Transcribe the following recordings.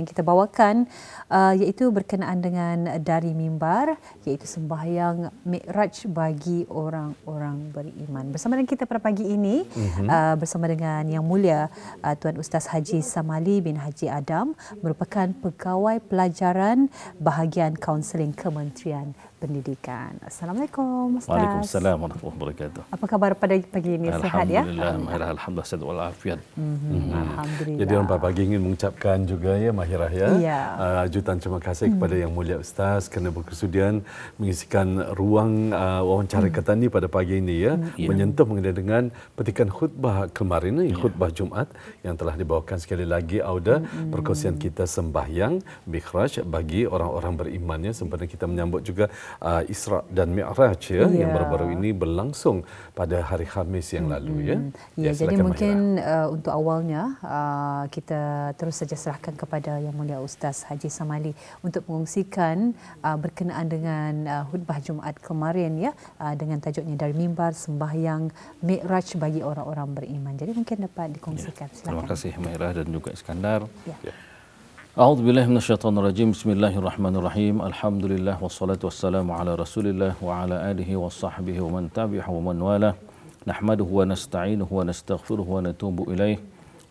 yang kita bawakan uh, iaitu berkenaan dengan dari mimbar iaitu sembahyang Mi'raj bagi orang-orang beriman. Bersama dengan kita pada pagi ini mm-hmm. uh, bersama dengan Yang Mulia uh, Tuan Ustaz Haji Samali bin Haji Adam merupakan pegawai pelajaran bahagian kaunseling Kementerian pendidikan. Assalamualaikum Ustaz. Waalaikumsalam warahmatullahi wabarakatuh. Apa khabar pada pagi ini? Sehat ya? Alhamdulillah, mahir alhamdulillah sehat wal afiat. Mhm, mhm. Alhamdulillah. Jadi orang pada pagi ingin mengucapkan juga ya mahirah ya. Yeah. Uh, jutaan terima kasih mm. kepada yang mulia Ustaz kerana berkesudian mengisikan ruang uh, wawancara mm. kita ini pada pagi ini ya. Mm. Menyentuh mengenai dengan petikan khutbah kemarin, yeah. khutbah Jumaat yang telah dibawakan sekali lagi Auda mm. perkongsian kita sembahyang Bikhraj bagi orang-orang beriman ya. Sempena kita menyambut juga uh, Isra dan Mi'raj ya, ya. yang baru-baru ini berlangsung pada hari Khamis yang hmm. lalu ya. Ya, ya jadi mungkin uh, untuk awalnya uh, kita terus saja serahkan kepada Yang Mulia Ustaz Haji Samali untuk mengungsikan uh, berkenaan dengan uh, khutbah Jumaat kemarin ya uh, dengan tajuknya dari mimbar sembahyang Mi'raj bagi orang-orang beriman. Jadi mungkin dapat dikongsikan. Ya. Terima kasih Mi'raj dan juga Iskandar. Ya. ya. أعوذ بالله من الشيطان الرجيم بسم الله الرحمن الرحيم الحمد لله والصلاة والسلام على رسول الله وعلى آله وصحبه ومن تبعه ومن والاه نحمده ونستعينه ونستغفره ونتوب إليه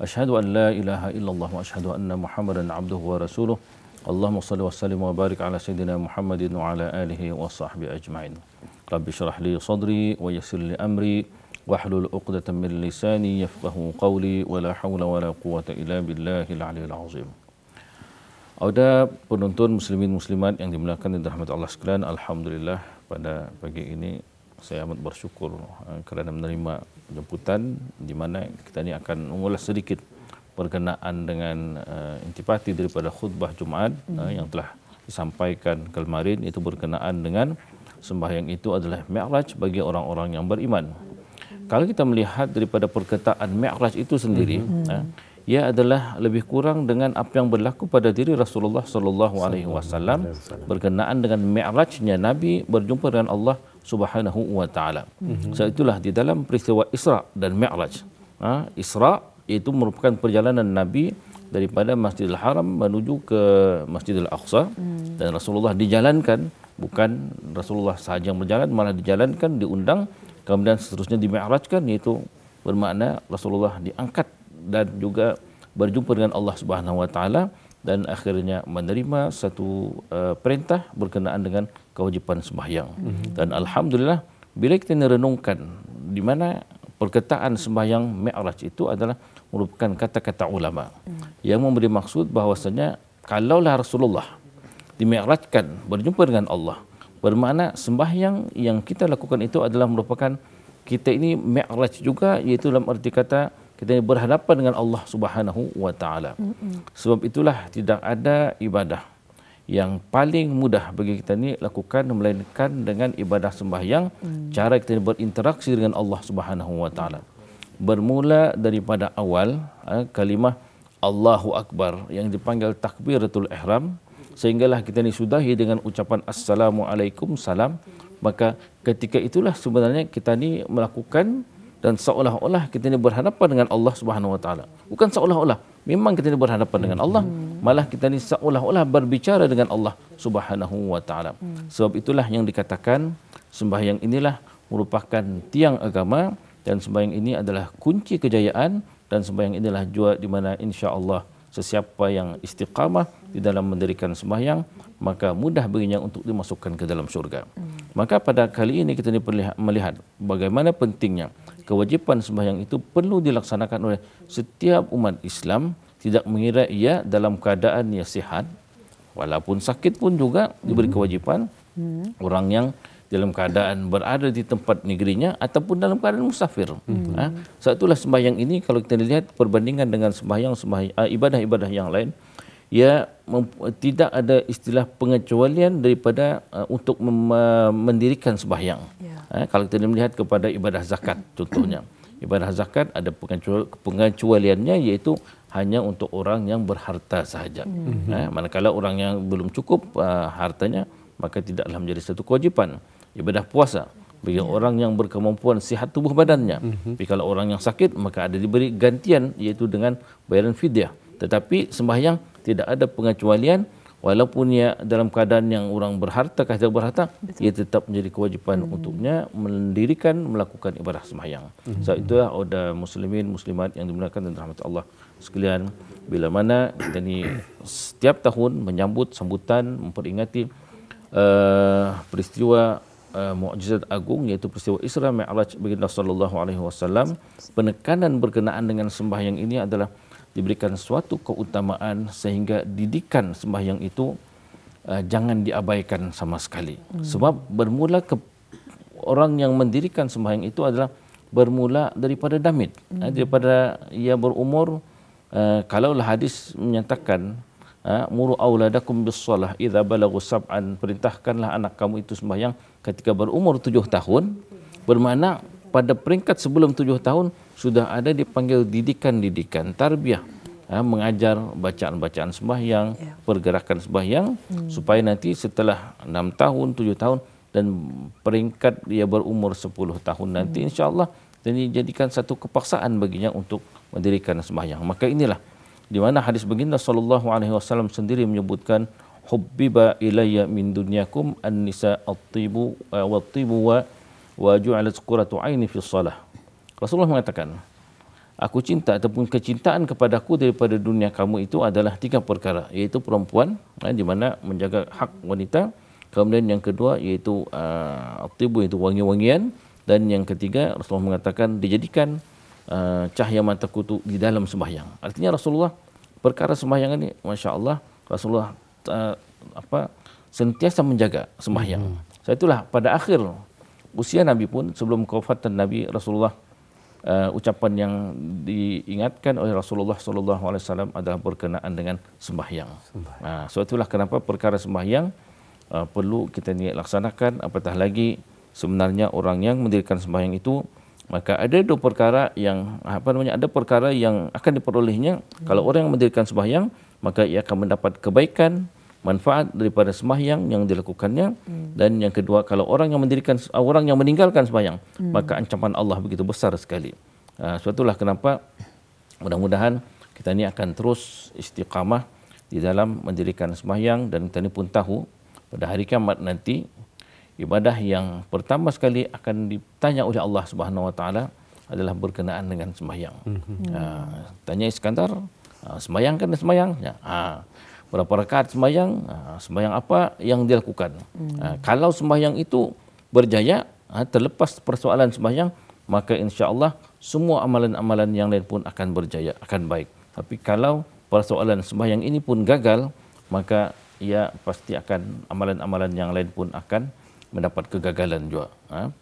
أشهد أن لا إله إلا الله وأشهد أن محمدا عبده ورسوله اللهم صل وسلم وبارك على سيدنا محمد وعلى آله وصحبه أجمعين رب اشرح لي صدري ويسر لي أمري واحلل عقدة من لساني يفقه قولي ولا حول ولا قوة إلا بالله العلي العظيم Auda penonton muslimin muslimat yang dimuliakan dan dirahmati Allah sekalian, alhamdulillah pada pagi ini saya amat bersyukur eh, kerana menerima jemputan di mana kita ini akan mengulas sedikit perkenaan dengan uh, intipati daripada khutbah Jumaat mm-hmm. yang telah disampaikan kemarin itu berkenaan dengan sembahyang itu adalah mi'raj bagi orang-orang yang beriman. Kalau kita melihat daripada perkataan mi'raj itu sendiri, mm-hmm. uh, ia adalah lebih kurang dengan apa yang berlaku pada diri Rasulullah sallallahu alaihi wasallam berkenaan dengan mi'rajnya nabi berjumpa dengan Allah subhanahu wa taala. Mhm. So itulah di dalam peristiwa Isra dan Mi'raj. Ha, Isra itu merupakan perjalanan nabi daripada Masjidil Haram menuju ke Masjidil Aqsa mm. dan Rasulullah dijalankan bukan Rasulullah sahaja yang berjalan malah dijalankan diundang kemudian seterusnya di Mi'rajkan iaitu bermakna Rasulullah diangkat dan juga berjumpa dengan Allah Subhanahu Wa Taala dan akhirnya menerima satu uh, perintah berkenaan dengan kewajipan sembahyang. Mm-hmm. Dan alhamdulillah bila kita renungkan di mana perkataan sembahyang mi'raj itu adalah merupakan kata-kata ulama mm-hmm. yang memberi maksud bahawasanya kalaulah Rasulullah dimi'rajkan berjumpa dengan Allah bermakna sembahyang yang kita lakukan itu adalah merupakan kita ini mi'raj juga iaitu dalam erti kata kita ini berhadapan dengan Allah Subhanahu wa taala. Sebab itulah tidak ada ibadah yang paling mudah bagi kita ini lakukan melainkan dengan ibadah sembahyang hmm. cara kita ini berinteraksi dengan Allah Subhanahu wa taala. Bermula daripada awal ha, kalimah Allahu Akbar yang dipanggil takbiratul ihram sehinggalah kita ini sudahi dengan ucapan assalamualaikum salam maka ketika itulah sebenarnya kita ini melakukan dan seolah-olah kita ni berhadapan dengan Allah Subhanahu Wa Taala. Bukan seolah-olah, memang kita ni berhadapan dengan Allah, malah kita ni seolah-olah berbicara dengan Allah Subhanahu Wa Taala. Sebab itulah yang dikatakan sembahyang inilah merupakan tiang agama dan sembahyang ini adalah kunci kejayaan dan sembahyang inilah jua di mana insya-Allah sesiapa yang istiqamah di dalam mendirikan sembahyang maka mudah baginya untuk dimasukkan ke dalam syurga. Maka pada kali ini kita ni melihat bagaimana pentingnya kewajipan sembahyang itu perlu dilaksanakan oleh setiap umat Islam tidak mengira ia dalam keadaan ia sihat walaupun sakit pun juga diberi hmm. kewajipan hmm. orang yang dalam keadaan berada di tempat negerinya ataupun dalam keadaan musafir. Hmm. Ha? itulah sembahyang ini kalau kita lihat perbandingan dengan sembahyang, ah, ibadah-ibadah yang lain ia tidak ada istilah pengecualian daripada uh, untuk mendirikan sembahyang. Eh, kalau kita melihat kepada ibadah zakat contohnya. Ibadah zakat ada pengecualiannya iaitu hanya untuk orang yang berharta sahaja. Mm-hmm. Eh, manakala orang yang belum cukup uh, hartanya maka tidaklah menjadi satu kewajipan. Ibadah puasa bagi yeah. orang yang berkemampuan sihat tubuh badannya. Mm-hmm. Jika orang yang sakit maka ada diberi gantian iaitu dengan bayaran fidyah. Tetapi sembahyang tidak ada pengecualian walaupun ia dalam keadaan yang orang berharta kah berharta Betul. ia tetap menjadi kewajipan hmm. untuknya mendirikan melakukan ibadah sembahyang. Hmm. Sebab so, itulah ada muslimin muslimat yang dimuliakan dan rahmat Allah sekalian bila mana kita ni setiap tahun menyambut sambutan memperingati uh, peristiwa uh, mukjizat agung iaitu peristiwa Isra Mi'raj baginda sallallahu alaihi wasallam penekanan berkenaan dengan sembahyang ini adalah diberikan suatu keutamaan sehingga didikan sembahyang itu uh, jangan diabaikan sama sekali. Hmm. Sebab bermula ke orang yang mendirikan sembahyang itu adalah bermula daripada damit. Eh, hmm. Uh, daripada ia berumur, uh, kalaulah hadis menyatakan, uh, Muru awladakum bisolah idha balagu sab'an, perintahkanlah anak kamu itu sembahyang ketika berumur tujuh tahun, bermakna pada peringkat sebelum tujuh tahun sudah ada dipanggil didikan-didikan tarbiyah ya, mengajar bacaan-bacaan sembahyang ya. pergerakan sembahyang hmm. supaya nanti setelah enam tahun tujuh tahun dan peringkat dia berumur sepuluh tahun nanti hmm. insya Allah ini jadikan satu kepaksaan baginya untuk mendirikan sembahyang maka inilah di mana hadis begini, Rasulullah SAW sendiri menyebutkan hubbiba ilayya min dunyakum an-nisa al tibu uh, wa at-tibu wa, tibu wa wa ju'alat qurratu aini fi shalah. Rasulullah mengatakan, aku cinta ataupun kecintaan kepadaku daripada dunia kamu itu adalah tiga perkara, iaitu perempuan eh, di mana menjaga hak wanita, kemudian yang kedua iaitu uh, ah, tibu itu wangi-wangian dan yang ketiga Rasulullah mengatakan dijadikan uh, cahaya mata kutu di dalam sembahyang. Artinya Rasulullah perkara sembahyang ini masya-Allah Rasulullah uh, apa sentiasa menjaga sembahyang. Hmm. So itulah pada akhir usia Nabi pun sebelum kafat dan Nabi Rasulullah uh, ucapan yang diingatkan oleh Rasulullah Shallallahu alaihi wasallam adalah berkenaan dengan sembahyang. sembahyang. Uh, so itulah kenapa perkara sembahyang uh, perlu kita niat laksanakan apatah lagi sebenarnya orang yang mendirikan sembahyang itu maka ada dua perkara yang apa namanya ada perkara yang akan diperolehnya hmm. kalau orang yang mendirikan sembahyang maka ia akan mendapat kebaikan manfaat daripada sembahyang yang dilakukannya hmm. dan yang kedua kalau orang yang mendirikan ah, orang yang meninggalkan sembahyang hmm. maka ancaman Allah begitu besar sekali. Ah uh, suatulah kenapa mudah-mudahan kita ini akan terus istiqamah di dalam mendirikan sembahyang dan kita ini pun tahu pada hari kiamat nanti ibadah yang pertama sekali akan ditanya oleh Allah Subhanahu wa taala adalah berkenaan dengan sembahyang. Hmm. Uh, tanya Iskandar uh, ah, sembahyang kan sembahyang? Ya. Uh, berapa rakaat sembahyang, ha, sembahyang apa yang dilakukan. Ha, hmm. Kalau sembahyang itu berjaya, ha, terlepas persoalan sembahyang, maka insya Allah semua amalan-amalan yang lain pun akan berjaya, akan baik. Tapi kalau persoalan sembahyang ini pun gagal, maka ia pasti akan amalan-amalan yang lain pun akan mendapat kegagalan juga.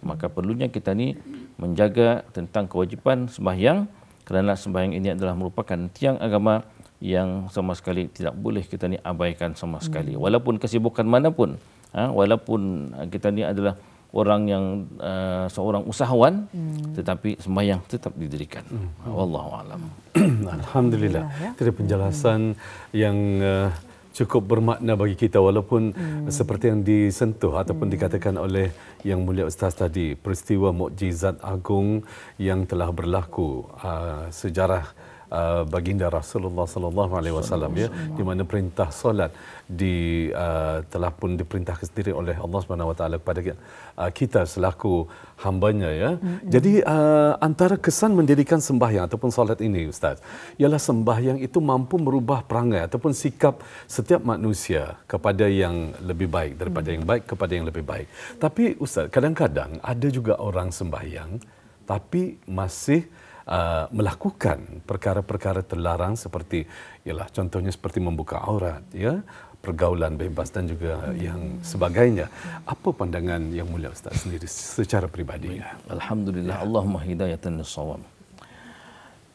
Maka perlunya kita ni menjaga tentang kewajipan sembahyang kerana sembahyang ini adalah merupakan tiang agama yang sama sekali tidak boleh kita ni abaikan sama sekali hmm. walaupun kesibukan manapun ha, walaupun kita ni adalah orang yang uh, seorang usahawan hmm. tetapi sembahyang tetap didirikan hmm. Ha, wallahu alam alhamdulillah Terima ya. penjelasan hmm. yang uh, cukup bermakna bagi kita walaupun hmm. seperti yang disentuh ataupun hmm. dikatakan oleh yang mulia ustaz tadi peristiwa mukjizat agung yang telah berlaku uh, sejarah Uh, baginda Rasulullah sallallahu alaihi wasallam ya di mana perintah solat di uh, telah pun diperintah sendiri oleh Allah Subhanahu wa taala kepada kita, uh, kita selaku hambanya ya. Mm-hmm. Jadi uh, antara kesan mendirikan sembahyang ataupun solat ini ustaz ialah sembahyang itu mampu merubah perangai ataupun sikap setiap manusia kepada yang lebih baik daripada mm-hmm. yang baik kepada yang lebih baik. Tapi ustaz kadang-kadang ada juga orang sembahyang tapi masih uh, melakukan perkara-perkara terlarang seperti ialah contohnya seperti membuka aurat ya pergaulan bebas dan juga yang sebagainya. Apa pandangan yang mulia ustaz sendiri secara peribadi? Alhamdulillah ya. Allahumma hidayatan nusawam.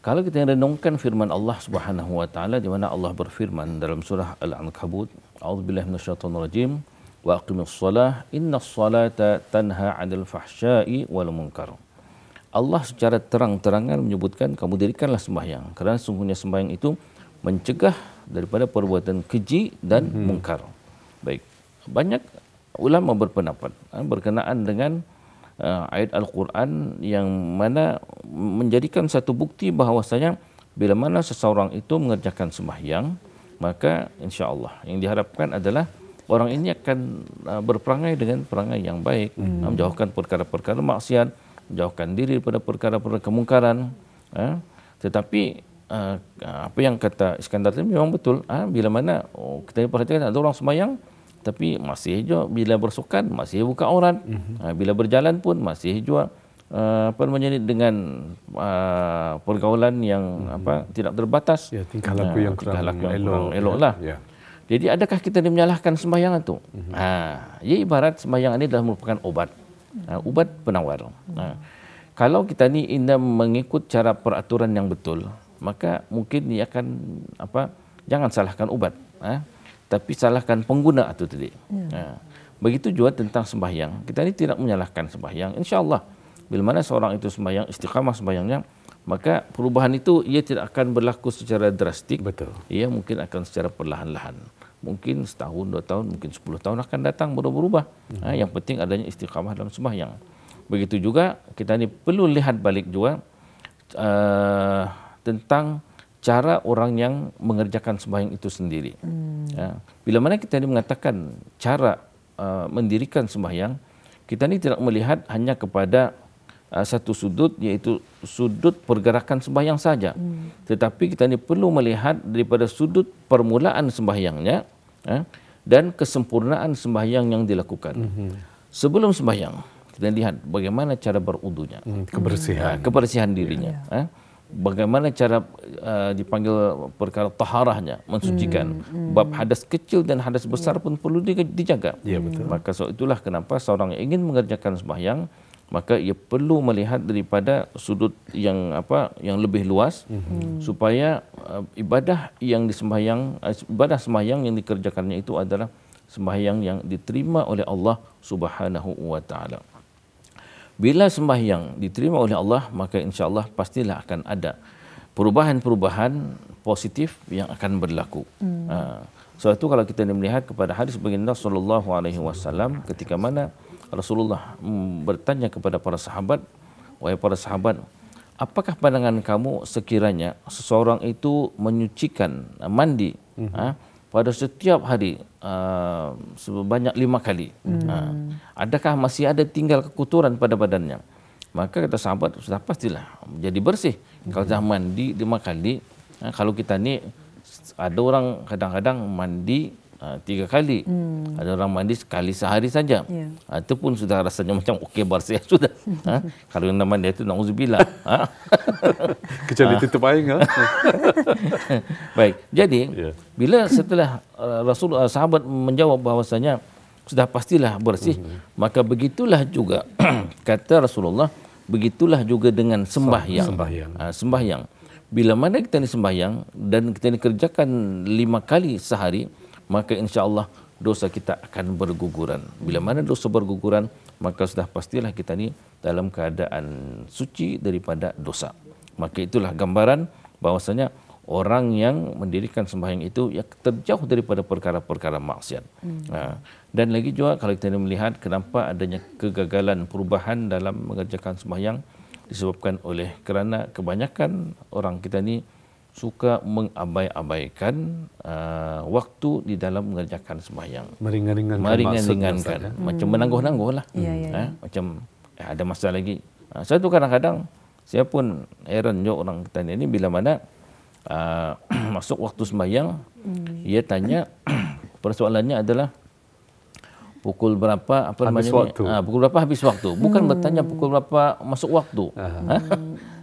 Kalau kita renungkan firman Allah Subhanahu wa taala di mana Allah berfirman dalam surah Al-Ankabut, A'udzubillahi minasyaitonir rajim wa aqimish shalah innas salata tanha 'anil fahsya'i wal munkar. Allah secara terang-terangan menyebutkan kamu dirikanlah sembahyang kerana sungguhnya sembahyang itu mencegah daripada perbuatan keji dan hmm. mungkar. Baik. Banyak ulama berpendapat ha, berkenaan dengan uh, ayat Al-Quran yang mana menjadikan satu bukti bahawasanya bila mana seseorang itu mengerjakan sembahyang maka insya Allah yang diharapkan adalah orang ini akan uh, berperangai dengan perangai yang baik, hmm. menjauhkan perkara-perkara maksiat jauhkan diri daripada perkara-perkara kemungkaran ya. tetapi uh, apa yang kata Iskandar tadi memang betul ha? bila mana oh, kita perhatikan ada orang sembahyang, tapi masih juga bila bersukan masih buka aurat ha, bila berjalan pun masih juga uh, apa namanya ini dengan uh, pergaulan yang mm-hmm. apa tidak terbatas ya tingkah laku yang, ya, tingkah laku kurang elok ya, ya. Jadi adakah kita menyalahkan sembahyang itu? Mm-hmm. Ha, ya ibarat sembahyang ini adalah merupakan obat uh, ubat penawar. Hmm. Uh, kalau kita ni indah mengikut cara peraturan yang betul, maka mungkin ia akan apa? Jangan salahkan ubat, uh, tapi salahkan pengguna atau tadi. Hmm. Uh, begitu juga tentang sembahyang, kita ini tidak menyalahkan sembahyang. Insya Allah, bila mana seorang itu sembahyang istiqamah sembahyangnya, maka perubahan itu ia tidak akan berlaku secara drastik. Betul. Ia mungkin akan secara perlahan-lahan mungkin setahun, dua tahun, mungkin sepuluh tahun akan datang berubah berubah Hmm. Ha, yang penting adanya istiqamah dalam sembahyang. Begitu juga kita ini perlu lihat balik juga uh, tentang cara orang yang mengerjakan sembahyang itu sendiri. Hmm. Ya, bila mana kita ini mengatakan cara uh, mendirikan sembahyang, kita ini tidak melihat hanya kepada uh, satu sudut, yaitu sudut pergerakan sembahyang saja. Hmm. Tetapi kita ini perlu melihat daripada sudut permulaan sembahyangnya, eh, dan kesempurnaan sembahyang yang dilakukan. Mm-hmm. Sebelum sembahyang, kita lihat bagaimana cara berudunya. Mm, kebersihan. Eh, kebersihan dirinya. Yeah. Ya. Eh, bagaimana cara uh, dipanggil perkara taharahnya, mensucikan. Mm-hmm. Bab hadas kecil dan hadas besar ya. pun perlu dijaga. Yeah, betul. Maka so itulah kenapa seorang yang ingin mengerjakan sembahyang, maka ia perlu melihat daripada sudut yang apa yang lebih luas hmm. supaya uh, ibadah yang disembahyang uh, ibadah sembahyang yang dikerjakannya itu adalah sembahyang yang diterima oleh Allah Subhanahu wa taala. Bila sembahyang diterima oleh Allah maka insyaallah pastilah akan ada perubahan-perubahan positif yang akan berlaku. Hmm. Uh, so itu kalau kita melihat kepada hadis baginda sallallahu alaihi wasallam ketika mana Rasulullah mm, bertanya kepada para sahabat, wahai para sahabat, apakah pandangan kamu sekiranya seseorang itu menyucikan eh, mandi hmm. ha, pada setiap hari uh, sebanyak lima kali? Hmm. Ha, adakah masih ada tinggal kekotoran pada badannya? Maka kata sahabat, sudah pastilah jadi bersih. Hmm. Kalau dah mandi lima kali, ha, kalau kita ni ada orang kadang-kadang mandi ha, tiga kali. Hmm. Ada orang mandi sekali sehari saja. Yeah. Ha, itu pun sudah rasanya macam okey bersih sudah. Ha? Kalau yang mandi itu nak uzubillah. Ha? Kecuali ha. tutup air. Ha? Baik. Jadi, yeah. bila setelah uh, Rasul uh, sahabat menjawab bahawasanya, sudah pastilah bersih, mm-hmm. maka begitulah juga, kata Rasulullah, begitulah juga dengan sembahyang. Sembahyang. Ha, sembahyang. Bila mana kita ni sembahyang dan kita ni kerjakan lima kali sehari, hmm maka insyaallah dosa kita akan berguguran bila mana dosa berguguran maka sudah pastilah kita ni dalam keadaan suci daripada dosa maka itulah gambaran bahwasanya orang yang mendirikan sembahyang itu yang terjauh daripada perkara-perkara maksiat. Hmm. Ha. Dan lagi juga kalau kita melihat kenapa adanya kegagalan perubahan dalam mengerjakan sembahyang disebabkan oleh kerana kebanyakan orang kita ini suka mengabaikan abaikan uh, waktu di dalam mengerjakan sembahyang. Meringankan Meringankan. Hmm. Ya? Macam menangguh-nangguh lah. Ya, ya, hmm. Hmm. Yeah, yeah. Macam eh, ada masa lagi. Ha, saya tu kadang-kadang, saya pun heran juga orang kita ini bila mana uh, masuk waktu sembahyang, hmm. ia tanya, persoalannya adalah pukul berapa apa habis namanya Ha, pukul berapa habis waktu bukan hmm. bertanya pukul berapa masuk waktu ha?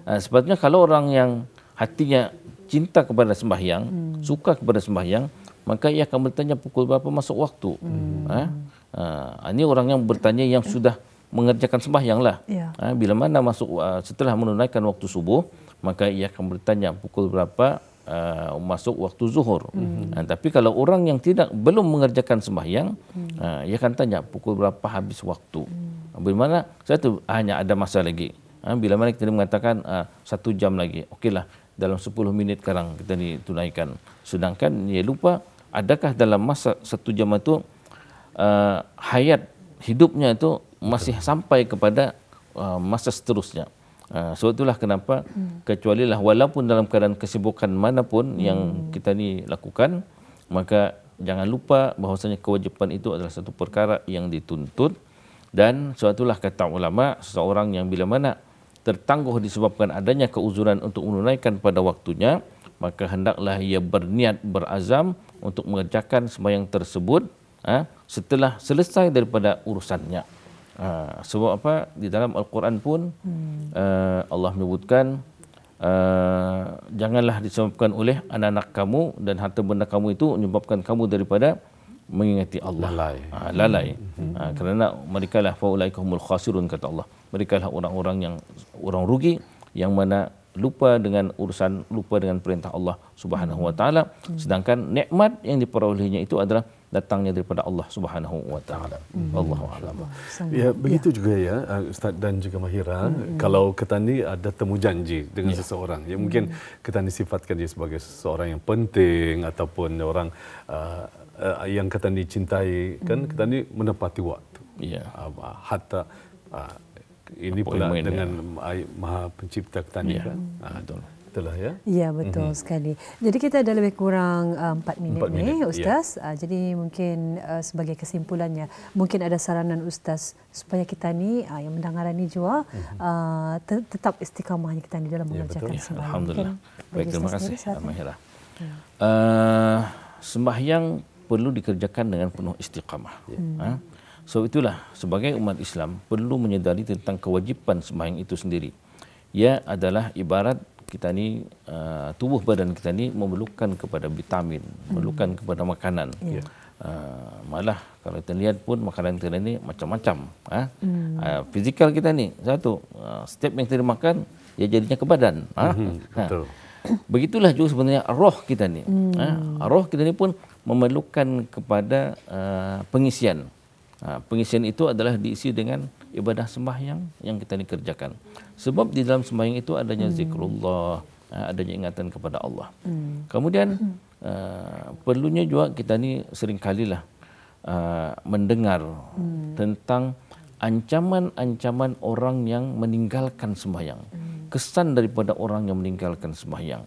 Ha, sepatutnya kalau orang yang hatinya cinta kepada sembahyang, hmm. suka kepada sembahyang, maka ia akan bertanya pukul berapa masuk waktu. Hmm. Eh? Uh, ini orang yang bertanya yang sudah mengerjakan sembahyang lah. Ya. Eh, bila mana masuk uh, setelah menunaikan waktu subuh, maka ia akan bertanya pukul berapa uh, masuk waktu zuhur. Hmm. Uh, tapi kalau orang yang tidak belum mengerjakan sembahyang, hmm. uh, ia akan tanya pukul berapa habis waktu. Hmm. Bila mana satu hanya ada masa lagi. Uh, bila mana kita mengatakan uh, satu jam lagi, okeylah dalam 10 minit sekarang kita ni tunaikan. Sedangkan dia lupa adakah dalam masa satu jam itu uh, hayat hidupnya itu masih Betul. sampai kepada uh, masa seterusnya. Uh, sebab itulah kenapa hmm. kecuali lah walaupun dalam keadaan kesibukan manapun hmm. yang kita ni lakukan maka jangan lupa bahawasanya kewajipan itu adalah satu perkara yang dituntut dan sebab itulah kata ulama seseorang yang bila mana tertangguh disebabkan adanya keuzuran untuk menunaikan pada waktunya, maka hendaklah ia berniat berazam untuk mengerjakan sembahyang tersebut ha, setelah selesai daripada urusannya. Ha, sebab apa? Di dalam Al-Quran pun hmm. uh, Allah menyebutkan, Uh, janganlah disebabkan oleh anak-anak kamu dan harta benda kamu itu menyebabkan kamu daripada mengingati Allah lalai, ha, lalai. Ha, kerana mereka lah faulaikumul khasirun kata Allah mereka lah orang-orang yang orang rugi yang mana lupa dengan urusan lupa dengan perintah Allah Subhanahu wa taala sedangkan nikmat yang diperolehnya itu adalah datangnya daripada Allah Subhanahu wa taala. Hmm. Allahu a'lam. Ya, ya begitu juga ya uh, Ustaz dan juga Mahira hmm. kalau ketani ada temu janji dengan ya. seseorang ya mungkin hmm. ketani sifatkan dia sebagai seseorang yang penting ataupun orang uh, uh, yang kata ni cintai kan kita ni menepati waktu ya yeah. uh, ah, hatta uh, ini pula dengan ya. maha pencipta kita ni yeah. kan hmm. uh, betul Itulah, ya? ya betul mm-hmm. sekali. Jadi kita ada lebih kurang empat uh, minit, minit nih, ya. Ustaz. Ya. Uh, jadi mungkin uh, sebagai kesimpulannya, mungkin ada saranan Ustaz supaya kita ni uh, yang mendengar ini juga uh, te- tetap istiqamahnya kita ni dalam ya, mengerjakan ya, ya. Alhamdulillah. Mungkin, Baik, terima kasih, Mahira. Ya. Uh, sembahyang perlu dikerjakan dengan penuh istiqamah. Yeah. Hmm. Ha? So itulah sebagai umat Islam perlu menyedari tentang kewajipan sembahyang itu sendiri. Ia adalah ibarat kita ni uh, tubuh badan kita ni memerlukan kepada vitamin, hmm. memerlukan kepada makanan. Yeah. Ya. Uh, malah kalau kita lihat pun makanan kita ni macam-macam. Ha? Mm. Uh, fizikal kita ni satu uh, step yang kita makan ia jadinya ke badan. Ha? Mm-hmm, betul. Begitulah juga sebenarnya roh kita ni. Ha? Hmm. Ha? Roh kita ni pun memerlukan kepada uh, pengisian. Uh, pengisian itu adalah diisi dengan ibadah sembahyang yang kita ni kerjakan. Sebab di dalam sembahyang itu adanya hmm. zikrullah, uh, adanya ingatan kepada Allah. Hmm. Kemudian hmm. uh, perlunya juga kita ni seringkali lah uh, mendengar hmm. tentang ancaman-ancaman orang yang meninggalkan sembahyang. Hmm. Kesan daripada orang yang meninggalkan sembahyang.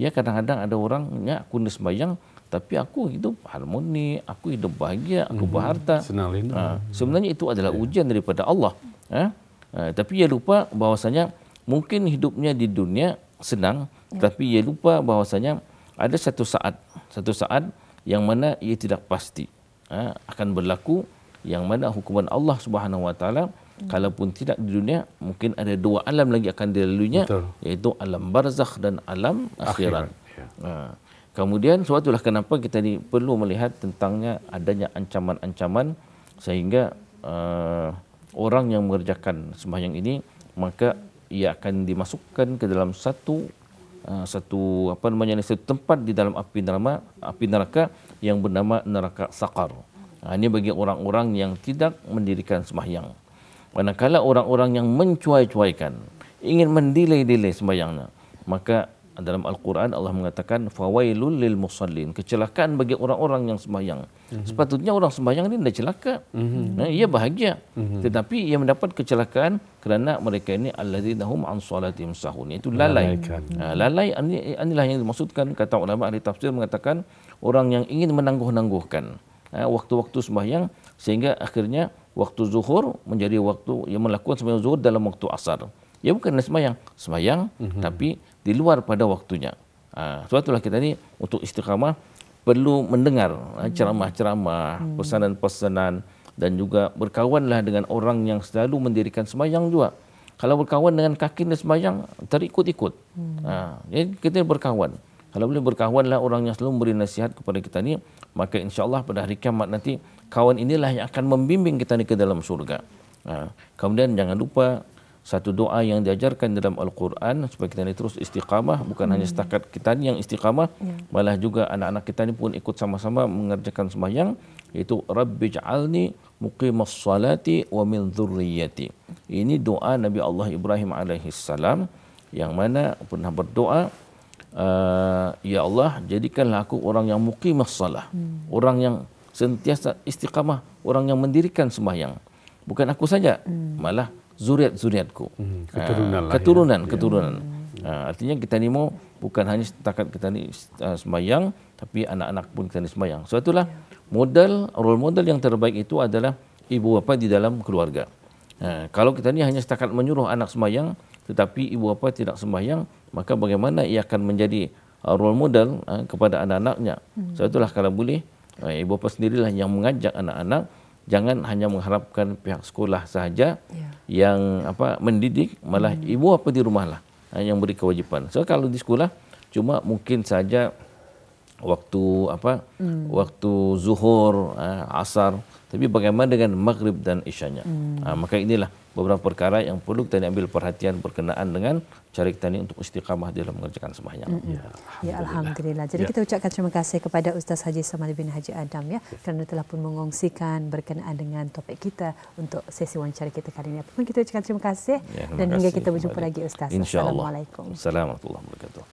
Ya kadang-kadang ada orang orangnya kunis sembahyang, hmm tapi aku hidup harmoni, aku hidup bahagia, aku hmm. berharta. Senang Ha. Sebenarnya itu adalah yeah. ujian daripada Allah. Ha? Ha. Tapi ia lupa bahawasanya mungkin hidupnya di dunia senang, yeah. tapi ia lupa bahawasanya ada satu saat, satu saat yang mana ia tidak pasti ha? akan berlaku, yang mana hukuman Allah Subhanahu Wa Taala hmm. kalaupun tidak di dunia mungkin ada dua alam lagi akan dilaluinya Betul. iaitu alam barzakh dan alam akhirat. akhirat. Yeah. Ya. Ha. Kemudian suatulah kenapa kita ini perlu melihat tentangnya adanya ancaman-ancaman sehingga uh, orang yang mengerjakan sembahyang ini maka ia akan dimasukkan ke dalam satu uh, satu apa namanya satu tempat di dalam api neraka api neraka yang bernama neraka sakar. Nah, ha, ini bagi orang-orang yang tidak mendirikan sembahyang. Manakala orang-orang yang mencuai-cuaikan ingin mendilai-dilai sembahyangnya maka dalam Al-Quran Allah mengatakan fawailul lil musallin kecelakaan bagi orang-orang yang sembahyang. Mm-hmm. Sepatutnya orang sembahyang ini tidak celaka. Mm-hmm. ia bahagia. Mm-hmm. Tetapi ia mendapat kecelakaan kerana mereka ini alladzina hum an salatihim sahun. Itu lalai. Mm-hmm. lalai inilah yang dimaksudkan kata ulama ahli tafsir mengatakan orang yang ingin menangguh-nangguhkan waktu-waktu sembahyang sehingga akhirnya waktu zuhur menjadi waktu yang melakukan sembahyang zuhur dalam waktu asar. Ya bukan sembahyang, sembahyang mm-hmm. tapi di luar pada waktunya. Ha, sebab itulah kita ni untuk istiqamah perlu mendengar ha, ceramah-ceramah, hmm. pesanan-pesanan dan juga berkawanlah dengan orang yang selalu mendirikan semayang juga. Kalau berkawan dengan kaki dan semayang, terikut-ikut. Hmm. Ha, jadi kita berkawan. Kalau boleh berkawanlah orang yang selalu memberi nasihat kepada kita ni, maka insyaAllah pada hari kiamat nanti, kawan inilah yang akan membimbing kita ni ke dalam surga. Ha, kemudian jangan lupa satu doa yang diajarkan dalam Al-Quran supaya kita ini terus istiqamah bukan hmm. hanya setakat kita ini yang istiqamah ya. malah juga anak-anak kita ini pun ikut sama-sama mengerjakan sembahyang itu Rabbi ja'alni muqimas salati wa min dhurriyati ini doa Nabi Allah Ibrahim alaihi salam yang mana pernah berdoa uh, ya Allah jadikanlah aku orang yang muqimas salah hmm. orang yang sentiasa istiqamah orang yang mendirikan sembahyang bukan aku saja hmm. malah zuriat-zuriatku. Hmm, ah, keturunan. Uh, keturunan, ya. keturunan. Uh, artinya kita ni mau bukan hanya setakat kita ni uh, sembahyang tapi anak-anak pun kita ni sembahyang. Sebab so, itulah model role model yang terbaik itu adalah ibu bapa di dalam keluarga. Uh, kalau kita ni hanya setakat menyuruh anak sembahyang tetapi ibu bapa tidak sembahyang, maka bagaimana ia akan menjadi uh, role model uh, kepada anak-anaknya? Sebab hmm. so, itulah kalau boleh ibu bapa sendirilah yang mengajak anak-anak jangan hanya mengharapkan pihak sekolah sahaja yeah. yang apa mendidik malah mm. ibu apa di rumahlah eh, yang beri kewajipan. So kalau di sekolah cuma mungkin saja waktu apa mm. waktu zuhur, eh, asar tapi bagaimana dengan maghrib dan isyanya? Mm. maka inilah beberapa perkara yang perlu kita ambil perhatian berkenaan dengan cara kita ini untuk istiqamah dalam mengerjakan sembahyang. Mm-hmm. Ya, Alhamdulillah. ya Alhamdulillah. Jadi ya. kita ucapkan terima kasih kepada Ustaz Haji Samad bin Haji Adam ya, ya kerana telah pun mengongsikan berkenaan dengan topik kita untuk sesi wawancara kita kali ini. Apapun kita ucapkan terima kasih ya, terima dan hingga kita berjumpa lagi Ustaz. Assalamualaikum. Assalamualaikum warahmatullahi wabarakatuh.